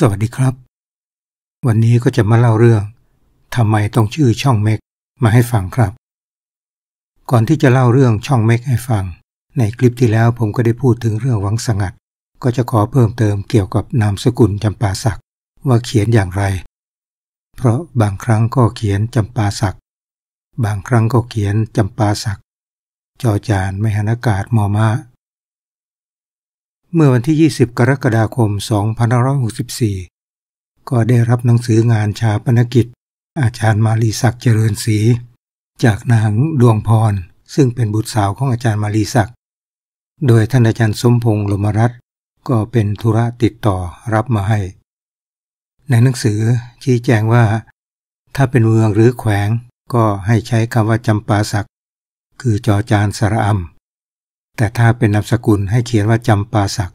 สวัสดีครับ วันนี้ก็จะมาเล่าเรื่องทำไมต้องชื่อช่องเมกมาให้ฟังครับ ก่อนที่จะเล่าเรื่องช่องเมกให้ฟัง ในคลิปที่แล้วผมก็ได้พูดถึงเรื่องวังสงัด ก็จะขอเพิ่มเติมเกี่ยวกับนามสกุลจำปาศัก ว่าเขียนอย่างไร เพราะบางครั้งก็เขียนจำปาศัก บางครั้งก็เขียนจำปาศัก จอจานไมฮหนากาศมอมาเมื่อวันที่ 20 กรกฎาคม 2564 ก็ได้รับหนังสืองานชาปนกิจ อาจารย์มาลีศักดิ์เจริญศรีจากนางดวงพร ซึ่งเป็นบุตรสาวของอาจารย์มาลีศักดิ์ โดยท่านอาจารย์สมพงษ์ลมรัตน์ก็เป็นธุระติดต่อรับมาให้ ในหนังสือชี้แจงว่า ถ้าเป็นเมืองหรือแขวงก็ให้ใช้คำว่าจำปาศัก คือจอจานสระอำแต่ถ้าเป็นนามสกุลให้เขียนว่าจำปาสัก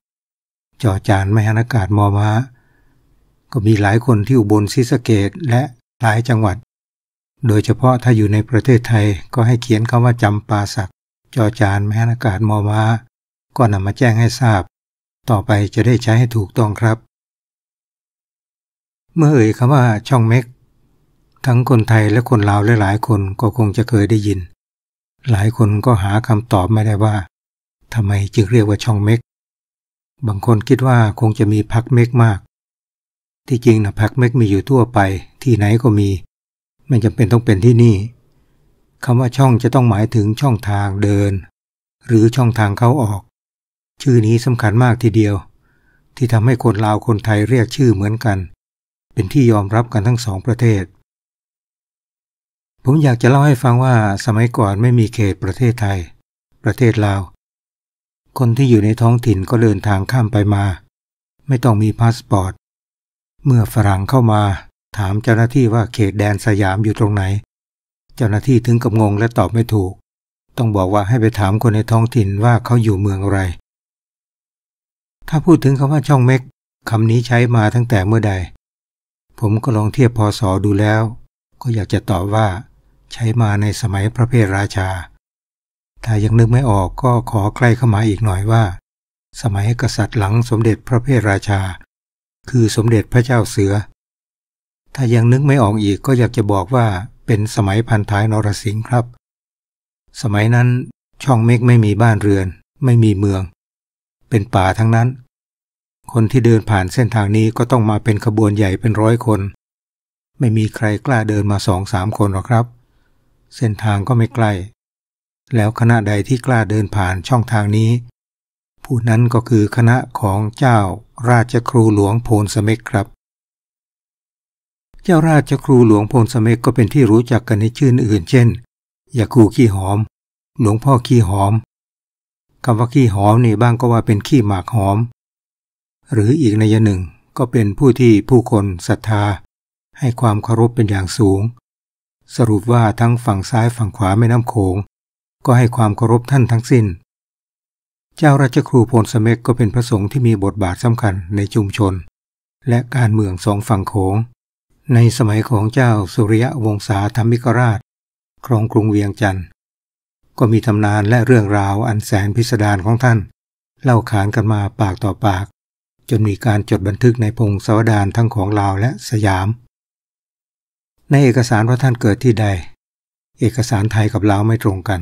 จอจานไมฮหันอากาศมอมาก็มีหลายคนที่อุบลศรีสะเกดและหลายจังหวัด โดยเฉพาะถ้าอยู่ในประเทศไทยก็ให้เขียนคาว่าจำปาสักจอจานไมฮหันอากาศมอมาก็นำมาแจ้งให้ทราบ ต่อไปจะได้ใช้ให้ถูกต้องครับ เมื่อเอ่ยคำว่าช่องเม็ก ทั้งคนไทยและคนลาวหลายๆคนก็คงจะเคยได้ยิน หลายคนก็หาคำตอบไม่ได้ว่าทำไมจึงเรียกว่าช่องเม็กบางคนคิดว่าคงจะมีพักเม็กมาก ที่จริงนะพักเม็กมีอยู่ทั่วไป ที่ไหนก็มี ไม่จำเป็นต้องเป็นที่นี่คำว่าช่องจะต้องหมายถึงช่องทางเดิน หรือช่องทางเข้าออก ชื่อนี้สำคัญมากทีเดียว ที่ทำให้คนลาวคนไทยเรียกชื่อเหมือนกัน เป็นที่ยอมรับกันทั้งสองประเทศ ผมอยากจะเล่าให้ฟังว่าสมัยก่อนไม่มีเขตประเทศไทย ประเทศลาวคนที่อยู่ในท้องถิ่นก็เดินทางข้ามไปมา ไม่ต้องมีพาสปอร์ต เมื่อฝรั่งเข้ามา ถามเจ้าหน้าที่ว่าเขตแดนสยามอยู่ตรงไหน เจ้าหน้าที่ถึงกับงงและตอบไม่ถูก ต้องบอกว่าให้ไปถามคนในท้องถิ่นว่าเขาอยู่เมืองอะไร ถ้าพูดถึงคำว่าช่องเม็กคำนี้ใช้มาตั้งแต่เมื่อใด ผมก็ลองเทียบพอสอดูแล้ว ก็อยากจะตอบว่า ใช้มาในสมัยพระเพทราชาถ้ายังนึกไม่ออกก็ขอใกล้เข้ามาอีกหน่อยว่า สมัยกษัตริย์หลังสมเด็จพระเพทราชา คือสมเด็จพระเจ้าเสือ ถ้ายังนึกไม่ออกอีกก็อยากจะบอกว่าเป็นสมัยพันท้ายนรสิงห์ครับ สมัยนั้นช่องเมกไม่มีบ้านเรือน ไม่มีเมือง เป็นป่าทั้งนั้น คนที่เดินผ่านเส้นทางนี้ก็ต้องมาเป็นขบวนใหญ่เป็นร้อยคน ไม่มีใครกล้าเดินมาสองสามคนหรอกครับ เส้นทางก็ไม่ใกล้แล้วคณะใดที่กล้าเดินผ่านช่องทางนี้ ผู้นั้นก็คือคณะของเจ้าราชครูหลวงโพนสเมกครับ เจ้าราชครูหลวงโพนสเมกก็เป็นที่รู้จักกันในชื่ออื่น เช่นยาคูขี้หอมหลวงพ่อขี้หอมคำว่าขี้หอมนี่บ้างก็ว่าเป็นขี้หมากหอม หรืออีกในยหนึ่งก็เป็นผู้ที่ผู้คนศรัทธา ให้ความเคารพเป็นอย่างสูง สรุปว่าทั้งฝั่งซ้ายฝั่งขวาแม่น้ำโขงก็ให้ความเคารพท่านทั้งสิน้น เจ้าราชครูโพลสเมกก็เป็นพระสงฆ์ที่มีบทบาทสำคัญในชุมชน และการเมืองสองฝั่งโขง ในสมัยของเจ้าสุริยะวงศาธรรมิกราช ครองกรุงเวียงจันทร์ก็มีตำนานและเรื่องราวอันแสนพิสดารของท่าน เล่าขานกันมาปากต่อปาก จนมีการจดบันทึกในพงศาวดารทั้งของลาวและสยาม ในเอกสารว่าท่านเกิดที่ใด เอกสารไทยกับลาวไม่ตรงกัน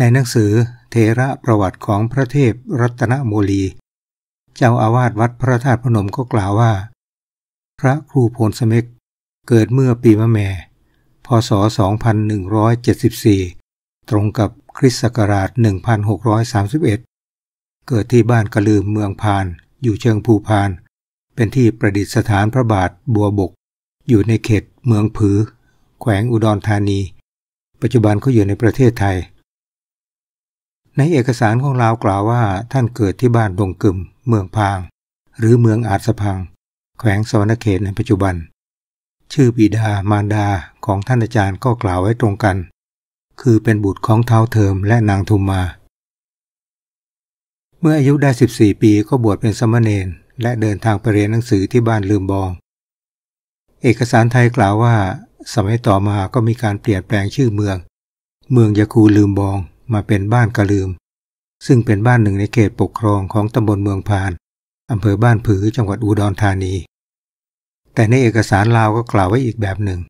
ในหนังสือเทระประวัติของพระเทพรัตนโมลี เจ้าอาวาสวัดพระธาตุพนมก็กล่าวว่า พระครูโพนสมมกเกิดเมื่อปีมะแม่พศ 2174 ตรงกับคริสต์ศักราช 1631 เกิดที่บ้านกระลืมเมืองพานอยู่เชิงภูพาน เป็นที่ประดิษฐานพระบาทบัวบก อยู่ในเขตเมืองผือ แขวงอุดรธานี ปัจจุบันเขาอยู่ในประเทศไทยในเอกสารของลาวกล่าวว่าท่านเกิดที่บ้านดงกึมเมืองพาง หรือเมืองอาจสพัง แขวงสวรรณเขตในปัจจุบัน ชื่อบิดามารดาของท่านอาจารย์ก็กล่าวไว้ตรงกัน คือเป็นบุตรของเท้าเทิมและนางทุมมา เมื่ออายุได้14 ปีก็บวชเป็นสมณเณรและเดินทางไปเรียนหนังสือที่บ้านลืมบอง เอกสารไทยกล่าวว่า สมัยต่อมาก็มีการเปลี่ยนแปลงชื่อเมือง เมืองยาคูลืมบองมาเป็นบ้านกระลืม ซึ่งเป็นบ้านหนึ่งในเขตปกครองของตำบลเมืองพานอำเภอบ้านผือจังหวัดอุดรธานี แต่ในเอกสารลาวก็กล่าวไว้อีกแบบหนึ่ง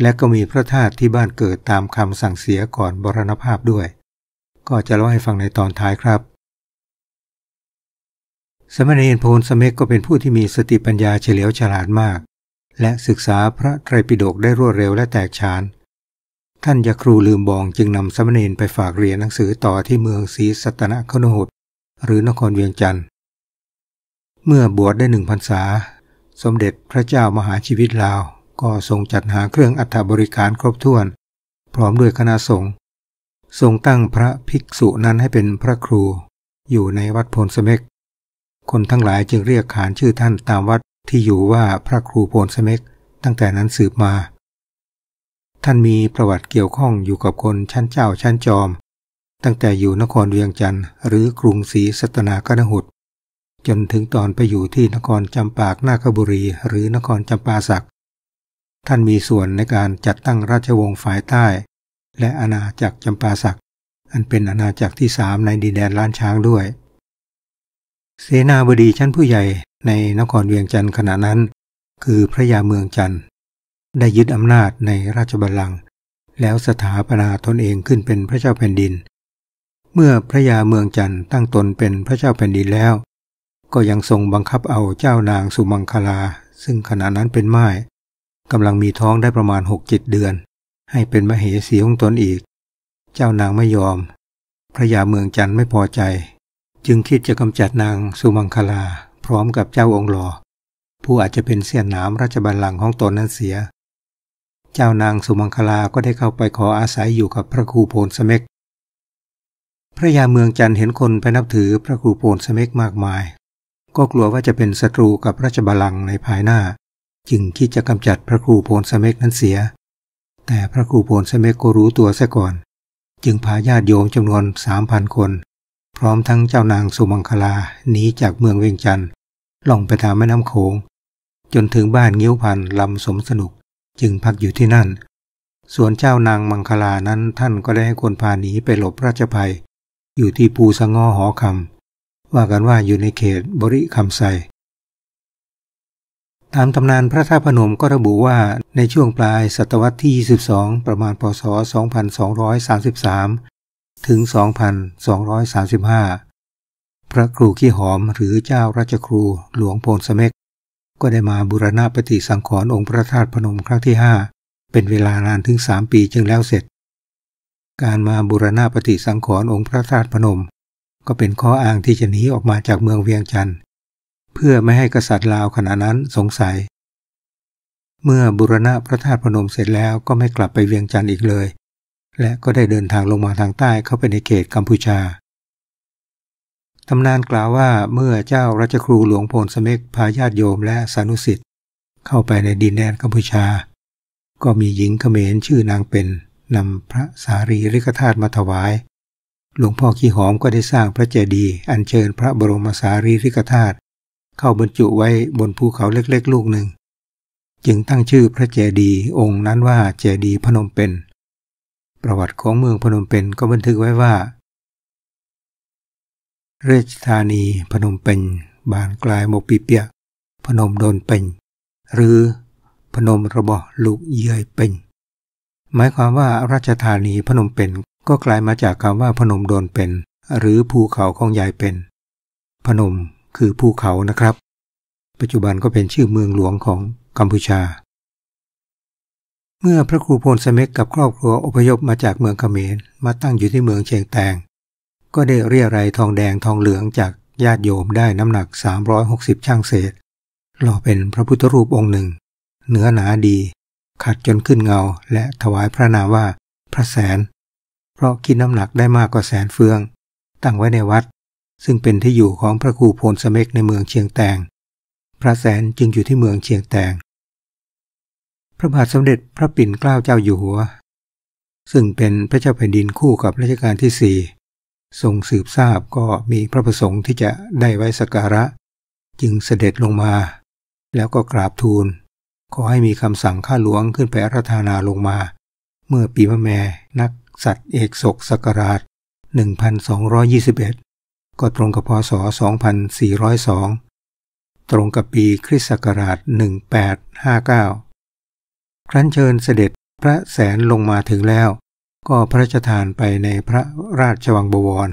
และก็มีพระธาตุที่บ้านเกิดตามคำสั่งเสียก่อนบรณภาพด้วย ก็จะเล่าให้ฟังในตอนท้ายครับ สมณีนโพนสมเมกก็เป็นผู้ที่มีสติปัญญาเฉลียวฉลาดมาก และศึกษาพระไตรปิฎกได้รวดเร็วและแตกฉานท่านยาครูลืมบองจึงนำสมณีนไปฝากเรียนหนังสือต่อที่เมืองศรีสัตนคโนดหรือนครเวียงจันทร์เมื่อบวชได้หนึ่งพรรษา สมเด็จพระเจ้ามหาชีวิตลาวก็ทรงจัดหาเครื่องอัฐบริการครบถ้วน พร้อมด้วยคณะสงฆ์ทรงตั้งพระภิกษุนั้นให้เป็นพระครูอยู่ในวัดโพนสเมกคนทั้งหลายจึงเรียกขานชื่อท่านตามวัดที่อยู่ว่าพระครูโพนสเมกตั้งแต่นั้นสืบมาท่านมีประวัติเกี่ยวข้องอยู่กับคนชั้นเจ้าชั้นจอม ตั้งแต่อยู่นครเวียงจันทร์หรือกรุงศรีสัตนากนหุตจนถึงตอนไปอยู่ที่นครจำปากนาคบุรีหรือนครจำปาสัก ท่านมีส่วนในการจัดตั้งราชวงศ์ฝ่ายใต้ และอาณาจักรจำปาสักอันเป็นอาณาจักรที่สามในดินแดนล้านช้างด้วย เสนาบดีชั้นผู้ใหญ่ในนครเวียงจันทร์ขณะนั้น คือพระยาเมืองจันทร์ได้ยึดอำนาจในราชบัลลังก์แล้วสถาปนาตนเองขึ้นเป็นพระเจ้าแผ่นดิน เมื่อพระยาเมืองจันทร์ตั้งตนเป็นพระเจ้าแผ่นดินแล้ว ก็ยังทรงบังคับเอาเจ้านางสุมังคลา ซึ่งขณะนั้นเป็นม่ายกำลังมีท้องได้ประมาณหกจิตเดือน ให้เป็นมเหสีของตนอีก เจ้านางไม่ยอม พระยาเมืองจันทร์ไม่พอใจ จึงคิดจะกำจัดนางสุมังคลาพร้อมกับเจ้าองค์หลอผู้อาจจะเป็นเสี้ยนหนามราชบัลลังก์ของตนนั้นเสียเจ้านางสุมังคลาก็ได้เข้าไปขออาศัยอยู่กับพระครูโพนสเมกพระยาเมืองจันเห็นคนไปนับถือพระครูโพนสเมกมากมาย ก็กลัวว่าจะเป็นศัตรูกับราชบัลลังก์ในภายหน้า จึงคิดจะกำจัดพระครูโพนสเมกนั้นเสีย แต่พระครูโพนสเมกก็รู้ตัวซะก่อน จึงพาญาติโยมจำนวนสามพันคน พร้อมทั้งเจ้านางสุมังคลา หนีจากเมืองเวียงจันทร์ ล่องไปตามแม่น้ำโขง จนถึงบ้านเงี้ยวพันลำสมสนุกจึงพักอยู่ที่นั่น ส่วนเจ้านางมังคลานั้นท่านก็ได้ให้คนพาหนีไปหลบราชภัย อยู่ที่ภูสงอหอคำ ว่ากันว่าอยู่ในเขตบริคำไซตามตำนานพระธาตุพนมก็ระบุว่าในช่วงปลายศตวรรษที่ 22 ประมาณพศ2233 ถึง 2235 พระครูขี้หอมหรือเจ้าราชครูหลวงโพนสเมกก็ได้มาบุรณะปฏิสังขรณ์องค์พระธาตุพนมครั้งที่ห้าเป็นเวลานานถึงสามปีจึงแล้วเสร็จ การมาบุรณะปฏิสังขรณ์องค์พระธาตุพนม ก็เป็นข้ออ้างที่จะหนีออกมาจากเมืองเวียงจันทร์เพื่อไม่ให้กษัตริย์ลาวขณะนั้นสงสัย เมื่อบุรณะพระธาตุพนมเสร็จแล้วก็ไม่กลับไปเวียงจันทร์อีกเลย และก็ได้เดินทางลงมาทางใต้เข้าไปในเขตกัมพูชาตำนานกล่าวว่าเมื่อเจ้าราชครูหลวงพลสเมกพาญาติโยมและสานุสิทธิ์เข้าไปในดินแดนกัมพูชา ก็มีหญิงเขมรชื่อนางเป็น นำพระสารีริกธาตุมาถวาย หลวงพ่อขี้หอมก็ได้สร้างพระเจดีย์อัญเชิญพระบรมสารีริกธาตุเข้าบรรจุไว้บนภูเขาเล็กๆลูกหนึ่ง จึงตั้งชื่อพระเจดีย์องค์นั้นว่าเจดีย์พนมเป็นประวัติของเมืองพนมเป็นก็บันทึกไว้ว่าราชธานีพนมเปญบานกลายมกปีเปียพนมโดนเป็นหรือพนมระบอลูกเยื่อยเป็นหมายความว่าราชธานีพนมเป็นก็กลายมาจากคำว่าพนมโดนเป็น หรือภูเขาของยายเป็น พนมคือภูเขานะครับ ปัจจุบันก็เป็นชื่อเมืองหลวงของกัมพูชา เมื่อพระครูโพลสเมกกับครอบครัวอพยพมาจากเมืองเขมรมาตั้งอยู่ที่เมืองเชียงแตงก็ได้เรียรายทองแดงทองเหลืองจากญาติโยมได้น้ำหนัก 360ช่างเศษ หล่อเป็นพระพุทธรูปองค์หนึ่ง เนื้อหนาดี ขัดจนขึ้นเงา และถวายพระนามว่า พระแสน เพราะคิดน้ำหนักได้มากกว่าแสนเฟือง ตั้งไว้ในวัด ซึ่งเป็นที่อยู่ของพระครูโพลสเมกในเมืองเชียงแตง พระแสนจึงอยู่ที่เมืองเชียงแตง พระบาทสมเด็จพระปิ่นเกล้าเจ้าอยู่หัว ซึ่งเป็นพระเจ้าแผ่นดินคู่กับรัชกาลที่สี่ทรงสืบทราบก็มีพระประสงค์ที่จะได้ไว้สักการะ จึงเสด็จลงมา แล้วก็กราบทูล ขอให้มีคำสั่งข้าหลวงขึ้นไปรัฐานาลงมา เมื่อปีมะแม่นักสัตว์เอกศกศักราช1221 ก็ตรงกับพศ 2402 ตรงกับปีคริสต์ศักราช 1859 ครั้นเชิญเสด็จพระแสนลงมาถึงแล้วก็พระราชทานไปในพระราชวังบวร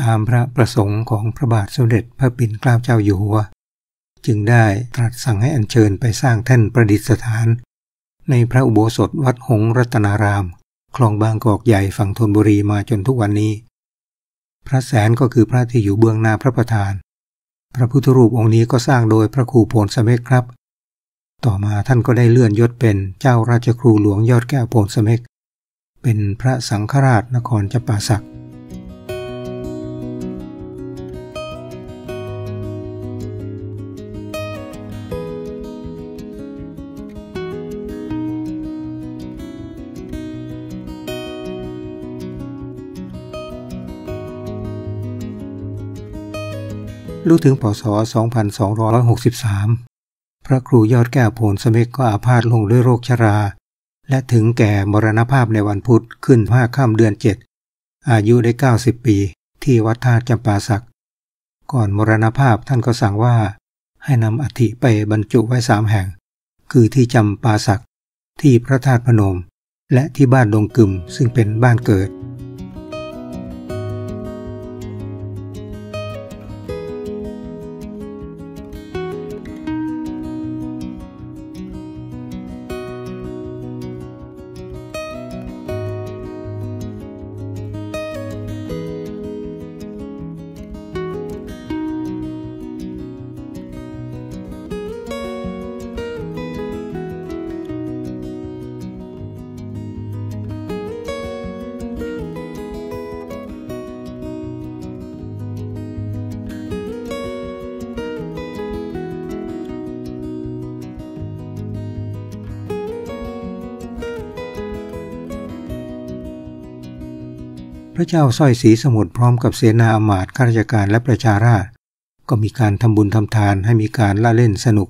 ตามพระประสงค์ของพระบาทสมเด็จพระปิ่นเกล้าเจ้าอยู่หัว จึงได้ตรัสสั่งให้อัญเชิญไปสร้างแท่นประดิษฐาน ในพระอุโบสถวัดหงรัตนาราม คลองบางกอกใหญ่ฝั่งธนบุรีมาจนทุกวันนี้ พระแสนก็คือพระที่อยู่เบื้องหน้าพระประธาน พระพุทธรูปองค์นี้ก็สร้างโดยพระครูโพนสเมกครับ ต่อมาท่านก็ได้เลื่อนยศเป็นเจ้าราชครูหลวงยอดแก้วโพนสเมกเป็นพระสังฆราชนครจปาสักรู้ถึงพศ2263พระครูยอดแก้วโพนสเมกก็อาพาธลงด้วยโรคชราและถึงแก่มรณภาพในวันพุธขึ้นห้าค่ำเดือนเจ็ดอายุได้เก้าสิบปี ที่วัดท่าจำปาสัก ก่อนมรณภาพท่านก็สั่งว่า ให้นำอัฐิไปบรรจุไว้สามแห่ง คือที่จำปาสัก ที่พระธาตุพนมและที่บ้านดงกึมซึ่งเป็นบ้านเกิดระเจ้าสร้อยสีสมุทรพร้อมกับเสนาอมาตย์ข้าราชการและประชาราษฎรก็มีการทำบุญทำทานให้มีการละเล่นสนุก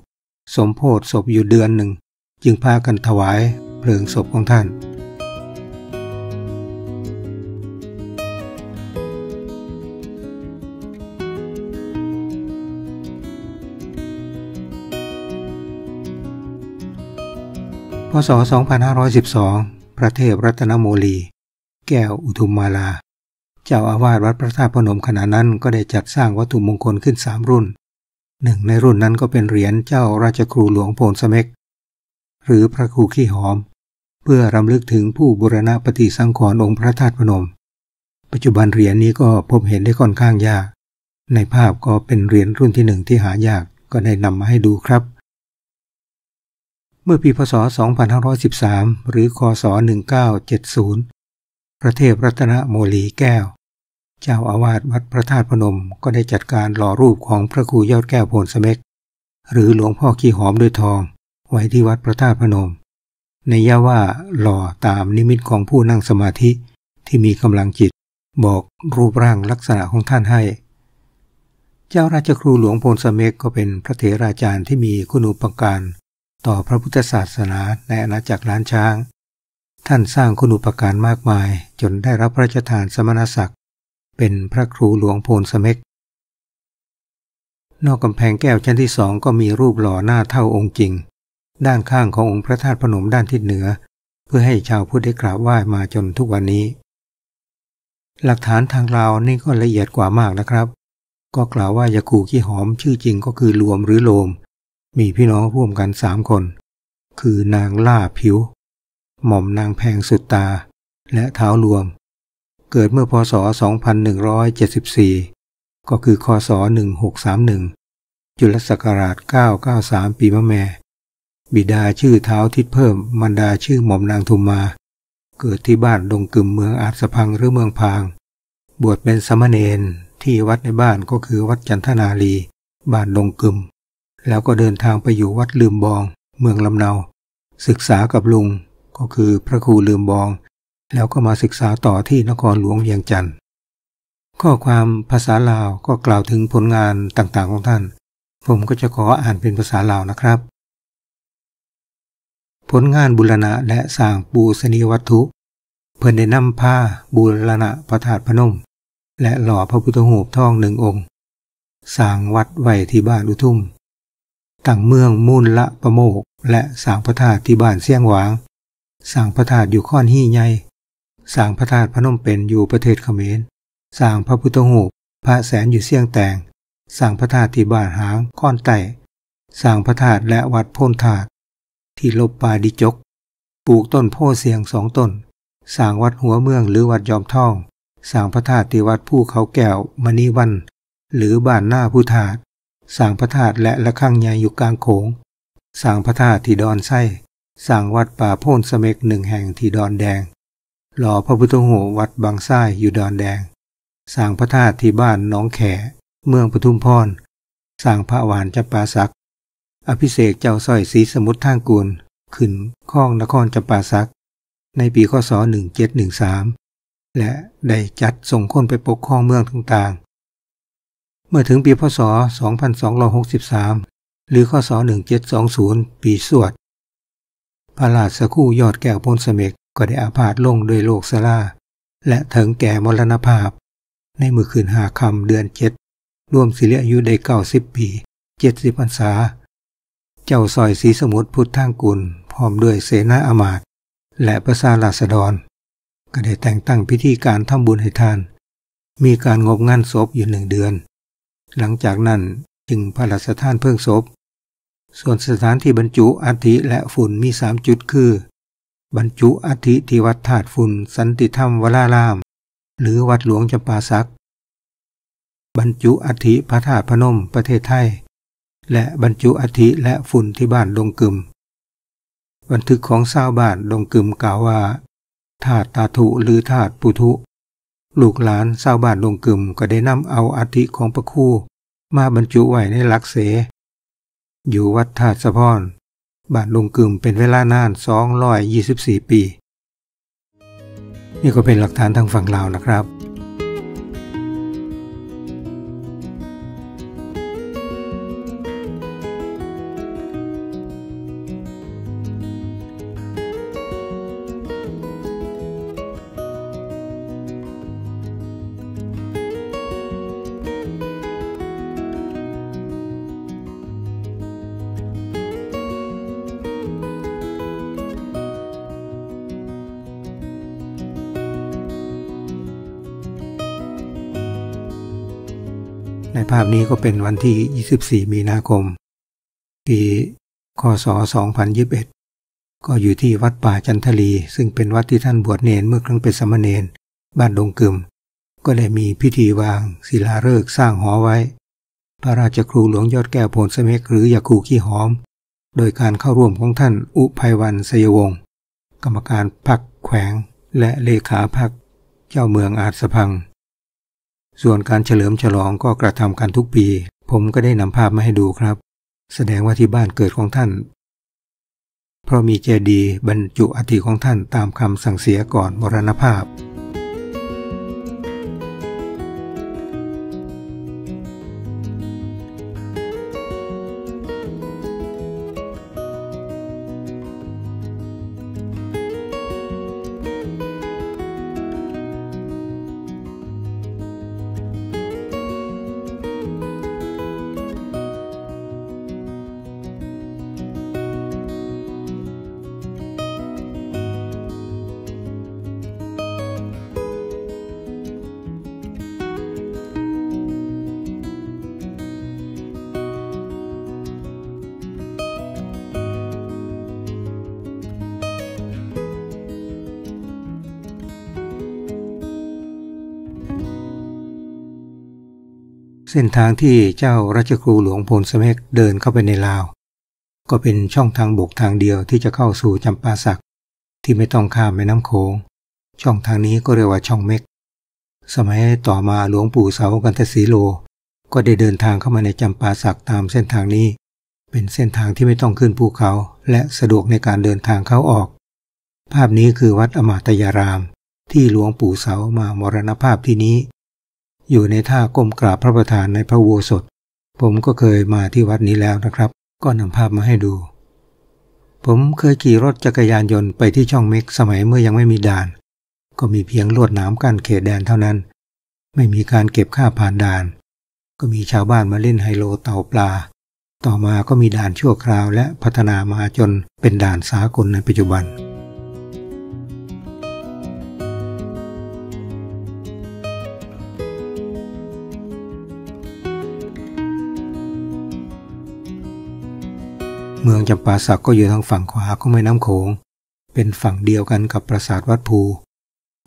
สมโพธิศพอยู่เดือนหนึ่งจึงพากันถวาย เพลิงศพของท่าน พศ 2512 ประเทศรัตนโมลีแก้วอุทุมมาลา เจ้าอาวาสวัดพระธาตุพนมขณะนั้นก็ได้จัดสร้างวัตถุมงคลขึ้นสามรุ่น หนึ่งในรุ่นนั้นก็เป็นเหรียญ เจ้าราชครูหลวงโพนสเมกหรือพระครูขี้หอม เพื่อรำลึกถึงผู้บุรณะปฏิสังขรณ์องค์พระธาตุพนม ปัจจุบันเหรียญนี้ก็พบเห็นได้ค่อนข้างยาก ในภาพก็เป็นเหรียญรุ่นที่หนึ่งที่หายากก็ได้นำมาให้ดูครับ เมื่อปีพศ 2513 หรือ คศ 1970พระเทพรัตนโมลีแก้ว เจ้าอาวาสวัดพระธาตุพนมก็ได้จัดการหล่อรูปของพระครูยอดแก้วโพนสเมกหรือหลวงพ่อขี้หอมด้วยทองไว้ที่วัดพระธาตุพนมในย่าว่าหล่อตามนิมิตของผู้นั่งสมาธิที่มีกำลังจิตบอกรูปร่างลักษณะของท่านให้ เจ้าราชครูหลวงโพนสเมกก็เป็นพระเถราจารย์ที่มีคุณูปการ ต่อพระพุทธศาสนาในอาณาจักรล้านช้างท่านสร้างคุณูปการมากมายจนได้รับพระราชทานสมณศักดิ์ เป็นพระครูหลวงโพนสเม็กนอกกำแพงแก้วชั้นที่สองก็มีรูปหล่อหน้าเท่าองค์จริง ด้านข้างขององค์พระธาตุพนมด้านทิศเหนือ เพื่อให้ชาวพุทธได้กราบไหว้มาจนทุกวันนี้ หลักฐานทางลาวนี่ก็ละเอียดกว่ามากนะครับ ก็กล่าวว่ายาคูขี้หอมชื่อจริงก็คือรวมหรือโลมมีพี่น้องร่วมกันสามคน คือนางล่าผิวหม่อมนางแพงสุดตาและเท้ารวม เกิดเมื่อพศ 2174 ก็คือคศ 1631 จุลศักราช 993 ปีมะแม่ บิดาชื่อเท้าทิดเพิ่มมันดาชื่อหม่อมนางทุมมา เกิดที่บ้านดงกึมเมืองอาสพังหรือเมืองพาง บวชเป็นสมณเณรที่วัดในบ้านก็คือวัดจันทนาลี บ้านดงกึม แล้วก็เดินทางไปอยู่วัดลืมบอง เมืองลำเนา ศึกษากับลุงก็คือพระครูลืมบอง แล้วก็มาศึกษาต่อที่นครหลวงเวียงจันทร์ข้อความภาษาลาวก็กล่าวถึงผลงานต่างๆของท่าน ผมก็จะขออ่านเป็นภาษาลาวนะครับ ผลงานบุรณะและสร้างปูสนีวัตถุ เพื่อได้นำผ้าบุรณะประธาตพนม และหล่อพระพุทธหูปทองหนึ่งองค์ สร้างวัดไว้ที่บ้านอุทุมตั้งเมืองมุ่นละประโมกและสร้างพระธาตุที่บ้านเสี่ยงหวางสร้างพระธาตุอยู่ข้อนหี่ใหญ่สร้างพระธาตุพนมเป็นอยู่ประเทศเขมร สร้างพระพุทธหูพระแสนอยู่เสียงแตงสร้างพระธาตุที่บ้านหางข้อนไตสร้างพระธาตุและวัดโพนธาตุที่ลบปาดิจก ปลูกต้นโพเสียงสองต้นสร้างวัดหัวเมืองหรือวัดยอมท่องสร้างพระธาตุที่วัดผู้เขาแก้วมณีวันหรือบ้านหน้าผู้ธาตุสร้างพระธาตุและละข้างใหญ่อยู่กลางโขงสร้างพระธาตุที่ดอนไส้สร้างวัดป่าโพ่นสเมกหนึ่งแห่งที่ดอนแดง หล่อพระพุทธหูวัดบางส้ยอยู่ดอนแดงสร้างพระธาตุที่บ้านน้องแขเมืองปทุมพรสร้างพระหวานจำปาสัก อภิเศกเจ้าสร้อยสีสมุทรทางกูลขึ้นข้องนครจำปาสัก ในปีคศ1713 และได้จัดส่งคนไปปกครองเมืองต่างๆ เมื่อถึงปีพศ 2263 หรือคศ1720ปีสวดพระราชสคู่ยอดแก้วพลเสมกก็ได้อาพาธลงด้วยโรคซาลาและถึงแก่มรณภาพ ในมือคืนหาคำเดือนเจ็ดรวมสิริอายุได้เก้าสิบปี เจ็ดสิบพรรษา เจ้าซอยสีสมุทรพุทธทังกุลพร้อมด้วยเสนาอามาตย์และประชาราษฎรก็ได้แต่งตั้งพิธีการทำบุญให้ทาน มีการงบงานศพอยู่หนึ่งเดือน หลังจากนั้นจึงพระราชทานเพิ่งศพส่วนสถานที่บรรจุอัฐิและฝุ่นมีสามจุดคือ บรรจุอัฐิที่วัดธาตุฝุ่น สันติธรรมวราราม หรือวัดหลวงจำปาสัก บรรจุอัฐิพระธาตุพนมประเทศไทย และบรรจุอัฐิและฝุ่น ที่บ้านดงกึมบันทึกของชาวบ้านดงกึมกล่าวว่าธาตุตาถุหรือธาตุปุถุลูกหลานชาวบ้านดงกึมก็ได้นำเอาอัฐิของประคู่มาบรรจุไว้ในหลักเสอยู่วัดธาตุสะพอนบ้านลงกึมเป็นเวลานานสองร้อยยี่สิบสี่ปี นี่ก็เป็นหลักฐานทางฝั่งลาวนะครับนี้ก็เป็นวันที่ 24 มีนาคม ปี คศ 2021 ก็อยู่ที่วัดป่าจันทลี ซึ่งเป็นวัดที่ท่านบวชเนนเมื่อครั้งเป็นสมณเณรบ้านดงกึม ก็ได้มีพิธีวางศิลาฤกษ์สร้างหอไว้ พระราชครูหลวงยอดแก้วโพลสเมกหรือยาคูขี้หอม โดยการเข้าร่วมของท่านอุภัยวันสยวงกรรมการพักแขวงและเลขาพักเจ้าเมืองอาจสพังส่วนการเฉลิมฉลองก็กระทำกันทุกปี ผมก็ได้นำภาพมาให้ดูครับ แสดงว่าที่บ้านเกิดของท่าน เพราะมีเจดีย์บรรจุอธิของท่านตามคำสั่งเสียก่อนมรณภาพเส้นทางที่เจ้าราชครูหลวงพลสเมกเดินเข้าไปในลาว ก็เป็นช่องทางบกทางเดียวที่จะเข้าสู่จำปาสักที่ไม่ต้องข้ามแม่น้ำโขงช่องทางนี้ก็เรียกว่าช่องเม็ก สมัยต่อมาหลวงปู่เสากันทศีโลก็ได้เดินทางเข้ามาในจำปาสักตามเส้นทางนี้ เป็นเส้นทางที่ไม่ต้องขึ้นภูเขา และสะดวกในการเดินทางเข้าออก ภาพนี้คือวัดอมาตยาราม ที่หลวงปู่เสามามรณภาพที่นี้อยู่ในท่าก้มกราบพระประธานในพระโวสถผมก็เคยมาที่วัดนี้แล้วนะครับ ก็นำภาพมาให้ดู ผมเคยขี่รถจักรยานยนต์ไปที่ช่องเม็กสมัยเมื่อยังไม่มีด่าน ก็มีเพียงลวดหนามกั้นเขตแดนเท่านั้น ไม่มีการเก็บค่าผ่านด่าน ก็มีชาวบ้านมาเล่นไฮโลเต่าปลา ต่อมา ก็มีด่านชั่วคราวและพัฒนามาจนเป็นด่านสากลในปัจจุบันเมืองจำปาสักก็อยู่ทางฝั่งขวาของแม่น้ำโขง เป็นฝั่งเดียวกันกับปราสาทวัดภู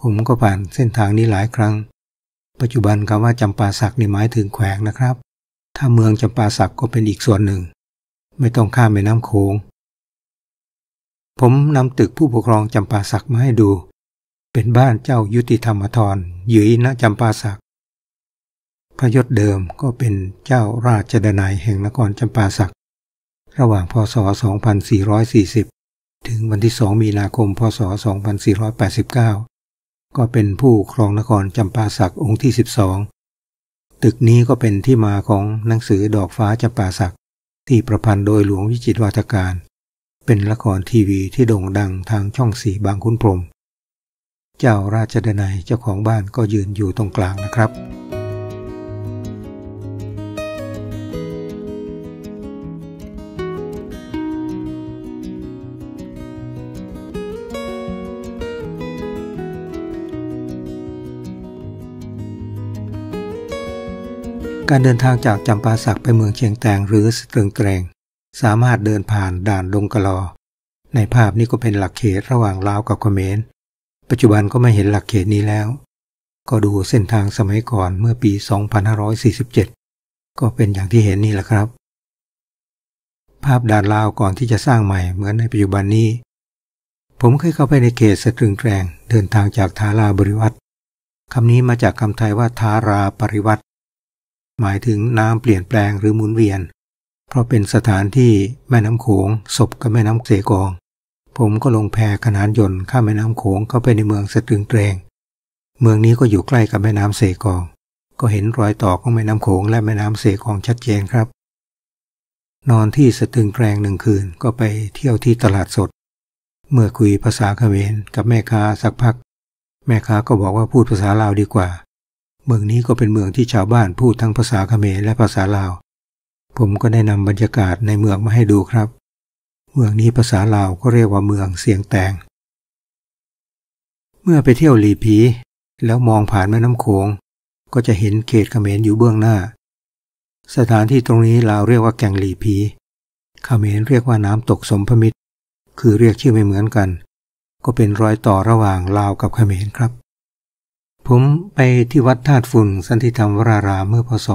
ผมก็ผ่านเส้นทางนี้หลายครั้ง ปัจจุบันคำว่าจำปาสักนี่หมายถึงแขวงนะครับ ถ้าเมืองจำปาสักก็เป็นอีกส่วนหนึ่ง ไม่ต้องข้ามแม่น้ำโขง ผมนำตึกผู้ปกครองจำปาสักมาให้ดู เป็นบ้านเจ้ายุติธรรมทรยุยณจำปาสัก พระยศเดิมก็เป็นเจ้าราชดนายแห่งนครจำปาสักระหว่างพศ 2440 ถึงวันที่ 2 มีนาคมพศ 2489 ก็เป็นผู้ครองนครจำปาสักองค์ที่ 12 ตึกนี้ก็เป็นที่มาของหนังสือดอกฟ้าจำปาสักที่ประพันธ์โดยหลวงวิจิตวาทการ เป็นละครทีวีที่โด่งดังทางช่องสีบางขุนพรม เจ้าราชดนายเจ้าของบ้านก็ยืนอยู่ตรงกลางนะครับการเดินทางจากจำปาสักไปเมืองเชียงแตงหรือสตรึงแกรงสามารถเดินผ่านด่านดงกะลอ ในภาพนี้ก็เป็นหลักเขตระหว่างลาวกับเขมรปัจจุบันก็ไม่เห็นหลักเขตนี้แล้ว ก็ดูเส้นทางสมัยก่อนเมื่อปี 2547 ก็เป็นอย่างที่เห็นนี่แหละครับ ภาพด่านลาวก่อนที่จะสร้างใหม่เหมือนในปัจจุบันนี้ ผมเคยเข้าไปในเขตสตรึงแกรงเดินทางจากทาราบริวัตคำนี้มาจากคำไทยว่าทาราปริวัตหมายถึงน้ำเปลี่ยนแปลงหรือหมุนเวียน เพราะเป็นสถานที่แม่น้ำโขงศพกับแม่น้ำเสกอง ผมก็ลงแพขนานยนต์ข้ามแม่น้ำโขงเข้าไปในเมืองสะตึงเตรงเมืองนี้ก็อยู่ใกล้กับแม่น้ำเสกองก็เห็นรอยต่อของแม่น้ำโขงและแม่น้ำเสกองชัดเจนครับ นอนที่สะตึงแกรงหนึ่งคืนก็ไปเที่ยวที่ตลาดสด เมื่อคุยภาษาเขมรกับแม่ค้าสักพัก แม่ค้าก็บอกว่าพูดภาษาลาวดีกว่าเมืองนี้ก็เป็นเมืองที่ชาวบ้านพูดทั้งภาษาเขมรและภาษาลาว ผมก็ได้นำบรรยากาศในเมืองมาให้ดูครับ เมืองนี้ภาษาลาวก็เรียกว่าเมืองเสียงแตง เมื่อไปเที่ยวหลีผีแล้วมองผ่านแม่น้ำโขงก็จะเห็นเขตเขมรอยู่เบื้องหน้า สถานที่ตรงนี้ลาวเรียกว่าแก่งหลีผีเขมรเรียกว่าน้ำตกสมพมิตร คือเรียกชื่อไม่เหมือนกัน ก็เป็นรอยต่อระหว่างลาวกับเขมรครับผมไปที่วัดธาตุฝุ่นสันติธรรมวรารามเมื่อพศ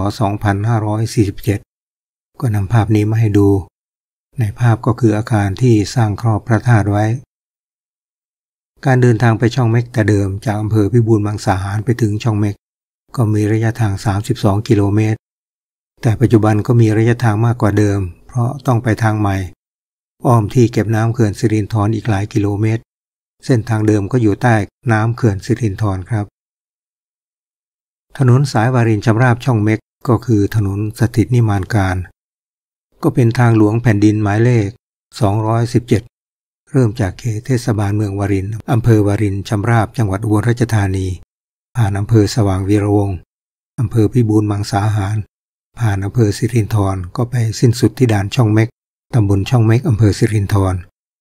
2547 ก็นำภาพนี้มาให้ดู ในภาพก็คืออาคารที่สร้างครอบพระธาตุไว้ การเดินทางไปช่องเม็กแต่เดิมจากอำเภอพิบูลมังสาหารไปถึงช่องเม็กก็มีระยะทาง 32 กิโลเมตร แต่ปัจจุบันก็มีระยะทางมากกว่าเดิม เพราะต้องไปทางใหม่ อ้อมที่เก็บน้ำเขื่อนสิรินธรออีกหลายกิโลเมตร เส้นทางเดิมก็อยู่ใต้น้ำเขื่อนสิรินธรครับถนนสายวารินชำราบช่องเม็กก็คือถนนสถิตนิมานการก็เป็นทางหลวงแผ่นดินหมายเลข 217 เริ่มจากเขตเทศบาลเมืองวาริน อำเภอวารินชำราบจังหวัดอุบลราชธานี ผ่านอำเภอสว่างวีระวงศ์อำเภอพิบูลมังสาหาร ผ่านอำเภอสิรินธรก็ไปสิ้นสุดที่ด่านช่องเม็กตำบลช่องเม็กอำเภอสิรินธร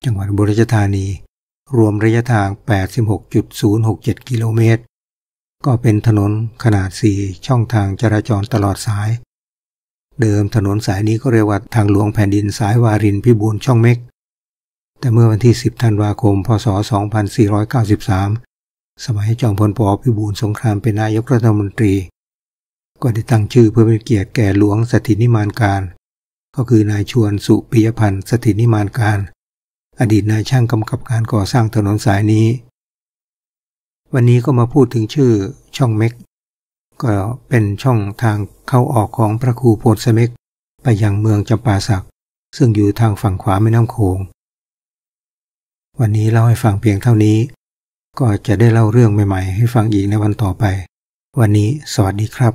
จังหวัดอุบลราชธานี รวมระยะทาง86.067กิโลเมตรก็เป็นถนนขนาดสี่ช่องทางจราจรตลอดสาย เดิมถนนสายนี้ก็เรียกว่าทางหลวงแผ่นดินสายวารินพิบูลช่องเม็กแต่เมื่อวันที่ 10 ธันวาคม พศ 2493 สมัยจอมพลปอพิบูลสงครามเป็นนายกรัฐมนตรีก็ได้ตั้งชื่อเพื่อเป็นเกียรติแก่หลวงสถินิมานการ ก็คือนายชวนสุปิยพันธ์สถินิมานการ อดีตนายช่างกำกับการก่อสร้างถนนสายนี้วันนี้ก็มาพูดถึงชื่อช่องเม็กก็เป็นช่องทางเข้าออกของพระครูโพธิเม็กไปยังเมืองจำปาสักซึ่งอยู่ทางฝั่งขวาแม่น้ำโขง วันนี้เล่าให้ฟังเพียงเท่านี้ ก็จะได้เล่าเรื่องใหม่ๆให้ฟังอีกในวันต่อไป วันนี้สวัสดีครับ